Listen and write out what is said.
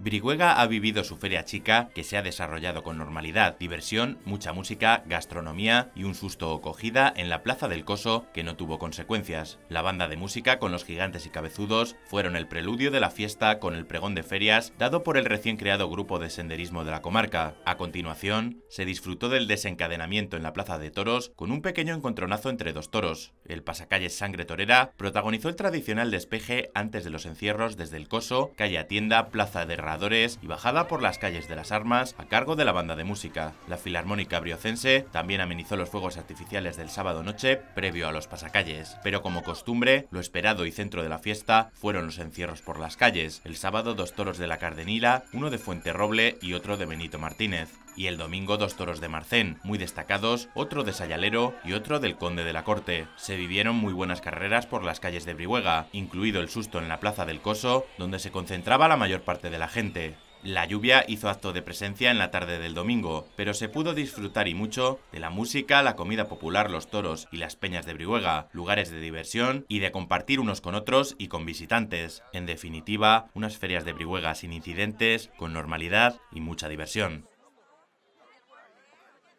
Brihuega ha vivido su feria chica, que se ha desarrollado con normalidad, diversión, mucha música, gastronomía y un susto o cogida en la Plaza del Coso que no tuvo consecuencias. La banda de música con los gigantes y cabezudos fueron el preludio de la fiesta con el pregón de ferias dado por el recién creado grupo de senderismo de la comarca. A continuación, se disfrutó del desencadenamiento en la Plaza de Toros con un pequeño encontronazo entre dos toros. El pasacalle Sangre Torera protagonizó el tradicional despeje antes de los encierros desde el Coso, calle Tienda, Plaza de y bajada por las calles de las armas a cargo de la banda de música. La Filarmónica Briocense también amenizó los fuegos artificiales del sábado noche previo a los pasacalles, pero como costumbre, lo esperado y centro de la fiesta fueron los encierros por las calles. El sábado dos toros de la Cardenila, uno de Fuente Roble y otro de Benito Martínez y el domingo dos toros de Marcén, muy destacados, otro de Sayalero y otro del Conde de la Corte. Se vivieron muy buenas carreras por las calles de Brihuega, incluido el susto en la Plaza del Coso, donde se concentraba la mayor parte de la gente. La lluvia hizo acto de presencia en la tarde del domingo, pero se pudo disfrutar y mucho de la música, la comida popular, los toros y las peñas de Brihuega, lugares de diversión y de compartir unos con otros y con visitantes. En definitiva, unas ferias de Brihuega sin incidentes, con normalidad y mucha diversión.